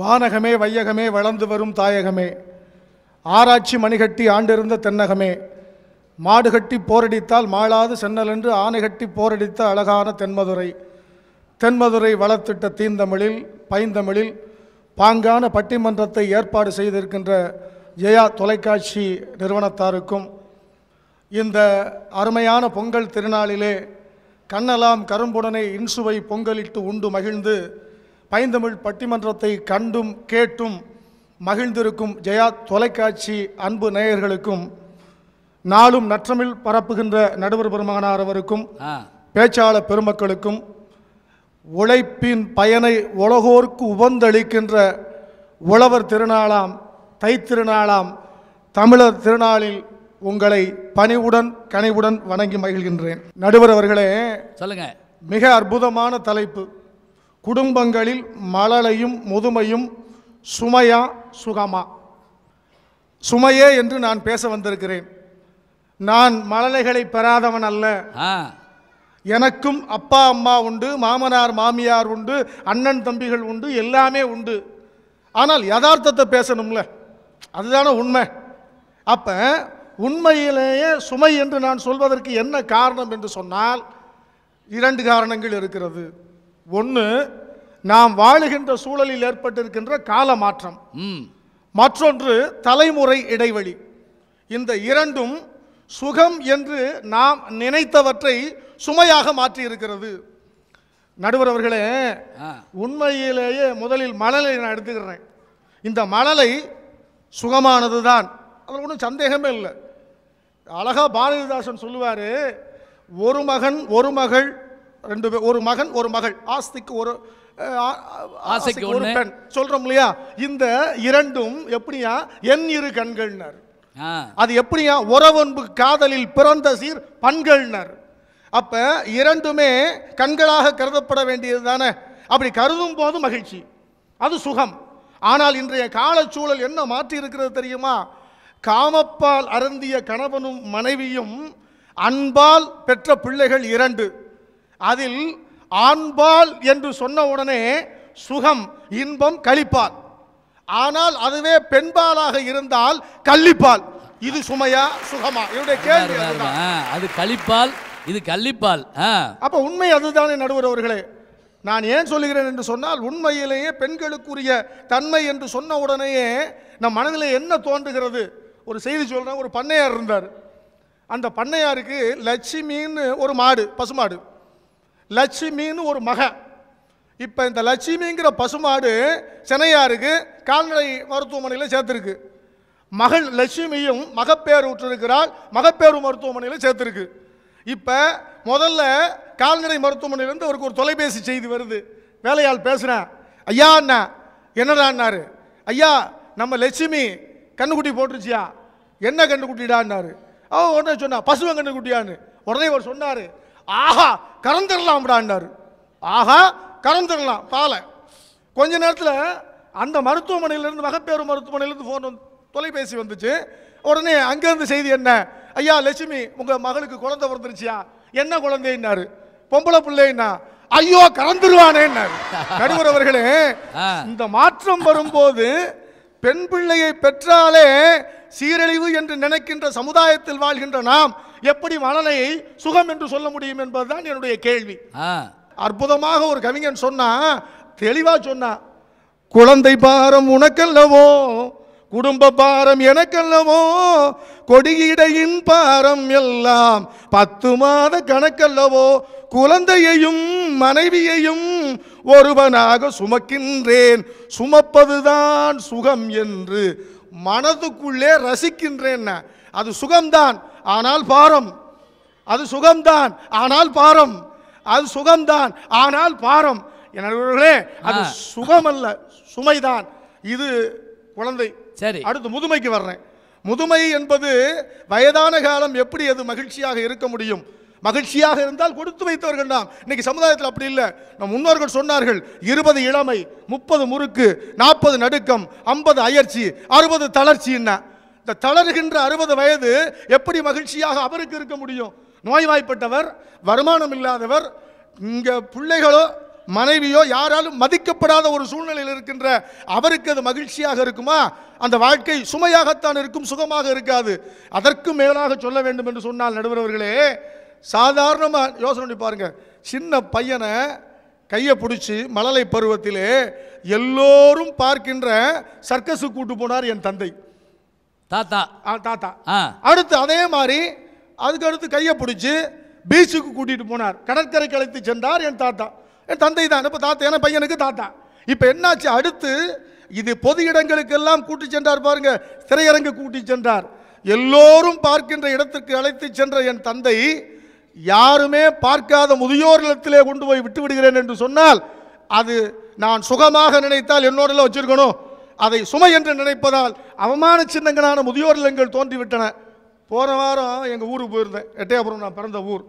வானகமே வையகமே வளர்ந்து வரும் தாயகமே ஆராய்ச்சி மணிகட்டி ஆண்டிருந்த தென்னகமே மாடு கட்டி போரடித்தால் மாளாது சென்னல் என்று ஆனை கட்டி போரடித்த அழகான தென்மதுரை தென்மதுரை வளர்த்திட்ட தீந்தமிழில் பைந்தமிழில் பாங்கான பட்டிமன்றத்தை ஏற்பாடு செய்திருக்கின்ற ஜெயா தொலைக்காட்சி நிறுவனத்தாருக்கும் இந்த அருமையான பொங்கல் திருநாளிலே கண்ணலாம் கரும்புடனை இன்சுவை பொங்கலிட்டு உண்டு மகிழ்ந்து பைந்தமிழ் பட்டிமன்றத்தை கண்டும் கேட்டும் மகிழ்ந்திருக்கும் ஜெயா தொலைக்காட்சி அன்பு நேயர்களுக்கும் நாளும் நற்றமிழ் பரப்புகின்ற நடுவர் பெருமகனார் அவருக்கும் பேச்சாளர் பெருமக்களுக்கும் உழைப்பின் பயனை உலகோர்க்கு உபந்தளிக்கின்ற உழவர் திருநாளாம் தைத்திருநாளாம் தமிழர் திருநாளில் உங்களை பணிவுடன் கனிவுடன் வணங்கி மகிழ்கின்றேன் நடுவர் அவர்களே சொல்லுங்க மிக அற்புதமான தலைப்பு குடும்பங்களில் மழலையும் முதுமையும் சுமையா சுகமா சுமையே என்று நான் பேச வந்திருக்கிறேன் நான் மழலைகளை பெறாதவன் அல்ல எனக்கும் அப்பா அம்மா உண்டு மாமனார் மாமியார் உண்டு அண்ணன் தம்பிகள் உண்டு எல்லாமே உண்டு ஆனால் யதார்த்தத்தை பேசணும்ல அதுதானே உண்மை அப்போ உண்மையிலேயே சுமை என்று நான் சொல்வதற்கு என்ன காரணம் என்று சொன்னால் இரண்டு காரணங்கள் இருக்கிறது ஒன்று நாம் வாழுகின்ற சூழலில் ஏற்பட்டிருக்கின்ற கால மாற்றம் மற்றொன்று தலைமுறை இடைவெளி இந்த இரண்டும் சுகம் என்று நாம் நினைத்தவற்றை சுமையாக மாற்றியிருக்கிறது நடுவர் அவர்களே உண்மையிலேயே முதலில் மணலை நான் எடுத்துக்கிறேன் இந்த மணலை சுகமானது தான் அதில் ஒன்றும் சந்தேகமே இல்லை அழகாக பாரதிதாசன் சொல்லுவார் ஒரு மகன் ஒரு மகள் ரெண்டு பேர் ஒரு மகன் ஒரு மகள் ஆஸ்திக்கு ஒரு ஆசைக்கு ஒரு பெண் சொல்றோம் இல்லையா இந்த இரண்டும் எப்படியா என் இரு கண்கள்னர் அது எப்படியா உறவன்பு காதலில் பிறந்த சீர் பண்கள்னர் அப்ப இரண்டுமே கண்களாக கருதப்பட வேண்டியது தானே அப்படி கருதும் போது மகிழ்ச்சி அது சுகம் ஆனால் இன்றைய காலச்சூழல் என்ன மாற்றி இருக்கிறது தெரியுமா காமப்பால் அருந்திய கணவனும் மனைவியும் அன்பால் பெற்ற பிள்ளைகள் இரண்டு அதில் ஆண்பால் என்று சொன்ன உடனே சுகம் இன்பம் கழிப்பால் ஆனால் அதுவே பெண்பாலாக இருந்தால் கள்ளிப்பால் இது சுமையா சுகமா என்னுடைய கேள்வி அது கழிப்பால் இது கள்ளிப்பால் அப்ப உண்மை அதுதானே நடுவர் அவர்களே நான் ஏன் சொல்லுகிறேன் என்று சொன்னால் உண்மையிலேயே பெண்களுக்குரிய தன்மை என்று சொன்ன உடனேயே நம் மனதில் என்ன தோன்றுகிறது ஒரு செய்தி சொல்கிறேன் ஒரு பண்ணையார் இருந்தார் அந்த பண்ணையாருக்கு லட்சுமின்னு ஒரு மாடு பசுமாடு லட்சுமின்னு ஒரு மக இப்போ இந்த லட்சுமிங்கிற பசுமாடு சென்னையாருக்கு கால்நடை மருத்துவமனையில் சேர்த்துருக்கு மகள் லட்சுமியும் மகப்பேர் விட்டுருக்கிறாள் மகப்பேறு மருத்துவமனையில் சேர்த்துருக்கு இப்போ முதல்ல கால்நடை மருத்துவமனையிலேருந்து அவருக்கு ஒரு தொலைபேசி செய்தி வருது வேலையால் பேசுகிறேன் ஐயா அண்ணா என்னடான்னாரு ஐயா நம்ம லட்சுமி கண்ணுக்குட்டி போட்டுருச்சியா என்ன கண்ணுக்குட்டிடான்னாரு அவன் உடனே சொன்னா பசுவன் கண்ணுக்குட்டியான்னு உடனே அவர் சொன்னார் ஆஹா கறந்துடலாம் அப்படின்னார் ஆஹா கறந்துடலாம் பாலை கொஞ்ச நேரத்தில் அந்த மருத்துவமனையிலேருந்து மகப்பேறு மருத்துவமனையிலேருந்து ஃபோன் தொலைபேசி வந்துச்சு உடனே அங்கேருந்து செய்தி என்ன ஐயா லட்சுமி உங்கள் மகளுக்கு குழந்தை பிறந்துருச்சியா என்ன குழந்தைன்னாரு பொம்பளை பிள்ளைன்னா ஐயோ கலந்துருவானேன்னாரு நடுவர் இந்த மாற்றம் வரும்போது பெண் பிள்ளையை பெற்றாலே சீரழிவு என்று நினைக்கின்ற சமுதாயத்தில் வாழ்கின்ற நாம் எப்படி மழலை சுகம் என்று சொல்ல முடியும் என்பதுதான் என்னுடைய கேள்வி அற்புதமாக ஒரு கவிஞன் சொன்னா தெளிவா சொன்னா குழந்தை பாரம் உனக்கல்லவோ குடும்ப பாரம் எனக்கல்லவோ கொடியிடையின் பாரம் எல்லாம் பத்து மாத கணக்கல்லவோ குழந்தையையும் மனைவியையும் ஒருவனாக சுமக்கின்றேன் சுமப்பதுதான் சுகம் என்று மனதுக்குள்ளே ரசிக்கின்றேன் அது சுகம்தான் ஆனால் பாரம் அது சுகம்தான் ஆனால் பாரம் அது சுகம்தான் ஆனால் பாரம் எனவே அது சுகம் அல்ல சுமைதான் இது குழந்தை சரி அடுத்து முதுமைக்கு வர்றேன் முதுமை என்பது வயதான காலம் எப்படி அது மகிழ்ச்சியாக இருக்க முடியும் மகிழ்ச்சியாக இருந்தால் கொடுத்து வைத்தவர்கள் நாம் இன்னைக்கு சமுதாயத்தில் அப்படி இல்லை நம் முன்னோர்கள் சொன்னார்கள் இருபது இளமை முப்பது முறுக்கு நாற்பது நடுக்கம் ஐம்பது அயற்சி அறுபது தளர்ச்சி என்ன இந்த தளர்கின்ற அறுபது வயது எப்படி மகிழ்ச்சியாக அவருக்கு இருக்க முடியும் நோய்வாய்ப்பட்டவர் வருமானம் இல்லாதவர் இங்கே பிள்ளைகளோ மனைவியோ யாராலும் மதிக்கப்படாத ஒரு சூழ்நிலையில் இருக்கின்ற அவருக்கு அது மகிழ்ச்சியாக இருக்குமா அந்த வாழ்க்கை சுமையாகத்தான் இருக்கும் சுகமாக இருக்காது அதற்கு மேலாக சொல்ல வேண்டும் என்று சொன்னால் நடுவரவர்களே சாதாரணமாக யோசனை பாருங்க சின்ன பையனை கையை பிடிச்சி மழலை பருவத்திலே எல்லோரும் பார்க்கின்ற சர்க்கஸு கூட்டு போனார் என் தந்தை தாத்தா ஆ தாத்தா ஆ அடுத்து அதே மாதிரி அதுக்கடுத்து கையை பிடிச்சி பீச்சுக்கு கூட்டிகிட்டு போனார் கடற்கரைக்கு அழைத்து சென்றார் என் தாத்தா என் தந்தை தான் இப்போ தாத்தா என பையனுக்கு தாத்தா இப்போ என்னாச்சு அடுத்து இது பொது இடங்களுக்கெல்லாம் கூட்டி சென்றார் பாருங்க திரையரங்கு கூட்டி சென்றார் எல்லோரும் பார்க்கின்ற இடத்திற்கு அழைத்து சென்ற என் தந்தை யாருமே பார்க்காத முதியோர் இடத்திலே கொண்டு போய் விட்டு விடுகிறேன் என்று சொன்னால் அது நான் சுகமாக நினைத்தால் என்னோட வச்சிருக்கணும் அதை சுமை என்று நினைப்பதால் அவமான சின்னங்களான முதியோர் இல்லங்கள் தோன்றிவிட்டன போன வாரம் எங்கள் ஊருக்கு போயிருந்தேன் எட்டையாபுரம் நான் பிறந்த ஊர்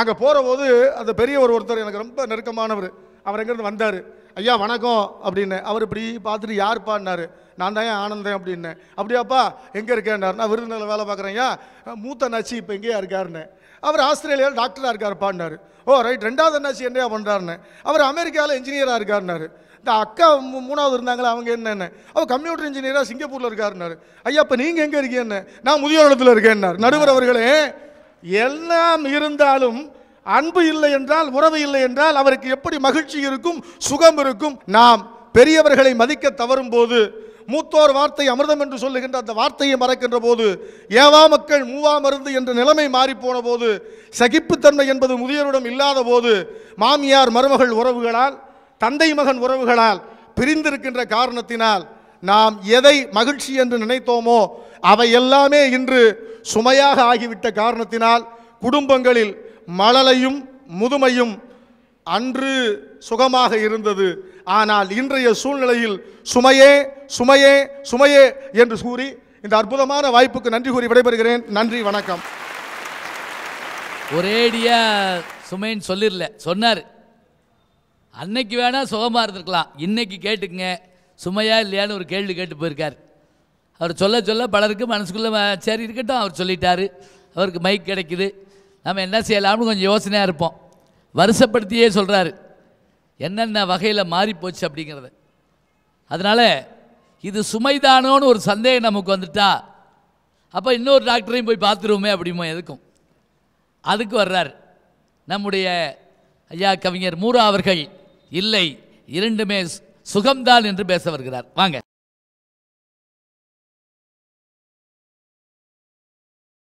அங்கே போகிற போது அந்த பெரியவர் ஒருத்தர் எனக்கு ரொம்ப நெருக்கமானவர் அவர் எங்கேருந்து வந்தார் ஐயா வணக்கம் அப்படின்னு அவர் இப்படி பார்த்துட்டு யாருப்பான்னாரு நான் தான் ஆனந்தேன் அப்படின்னேன் அப்படியாப்பா எங்கே இருக்கேன்னாரு நான் விருதுநகர் வேலை பார்க்குறேன் ஐயா மூத்த நச்சு இப்போ எங்கேயா இருக்காருன்னு அவர் ஆஸ்திரேலியாவில் டாக்டராக இருக்காருப்பான்னாரு ஓ ரைட் ரெண்டாவது என்னாச்சு என்ன பண்ணுறாருன்னு அவர் அமெரிக்காவில் இன்ஜினியராக இருக்காருனாரு இந்த அக்கா மூணாவது இருந்தாங்களா அவங்க என்னென்ன அவர் கம்ப்யூட்டர் இன்ஜினியராக சிங்கப்பூரில் இருக்காருனாரு ஐயா இப்போ நீங்கள் எங்கே இருக்கீங்கன்னு நான் முதியோர் இருக்கேன் இருக்கேன்னார் நடுவர் அவர்களே எல்லாம் இருந்தாலும் அன்பு இல்லை என்றால் உறவு இல்லை என்றால் அவருக்கு எப்படி மகிழ்ச்சி இருக்கும் சுகம் இருக்கும் நாம் பெரியவர்களை மதிக்க தவறும் போது மூத்தோர் வார்த்தை அமிர்தம் என்று சொல்லுகின்ற அந்த வார்த்தையை மறக்கின்ற போது ஏவா மக்கள் மூவா மருந்து என்ற நிலைமை போன போது சகிப்புத்தன்மை என்பது முதியோரிடம் இல்லாத போது மாமியார் மருமகள் உறவுகளால் தந்தை மகன் உறவுகளால் பிரிந்திருக்கின்ற காரணத்தினால் நாம் எதை மகிழ்ச்சி என்று நினைத்தோமோ அவை எல்லாமே இன்று சுமையாக ஆகிவிட்ட காரணத்தினால் குடும்பங்களில் மழலையும் முதுமையும் அன்று சுகமாக இருந்தது ஆனால் இன்றைய சூழ்நிலையில் சுமையே சுமையே சுமையே என்று கூறி இந்த அற்புதமான வாய்ப்புக்கு நன்றி கூறி விடைபெறுகிறேன் நன்றி வணக்கம் ஒரேடியா சுமைன்னு சொல்லிடல சொன்னார் அன்னைக்கு வேணால் சுகமாக இருந்திருக்கலாம் இன்னைக்கு கேட்டுக்கங்க சுமையா இல்லையான்னு ஒரு கேள்வி கேட்டு போயிருக்கார் அவர் சொல்ல சொல்ல பலருக்கு மனசுக்குள்ளே சரி இருக்கட்டும் அவர் சொல்லிட்டாரு அவருக்கு மைக் கிடைக்குது நம்ம என்ன செய்யலாம்னு கொஞ்சம் யோசனையாக இருப்போம் வருஷப்படுத்தியே சொல்கிறாரு என்னென்ன வகையில் மாறிப்போச்சு அப்படிங்கிறத அதனால் இது சுமைதானோன்னு ஒரு சந்தேகம் நமக்கு வந்துட்டா அப்போ இன்னொரு டாக்டரையும் போய் பார்த்துருவோமே அப்படிமோ எதுக்கும் அதுக்கு வர்றார் நம்முடைய ஐயா கவிஞர் மூரா அவர்கள் இல்லை இரண்டுமே சுகம்தான் என்று பேச வருகிறார் வாங்க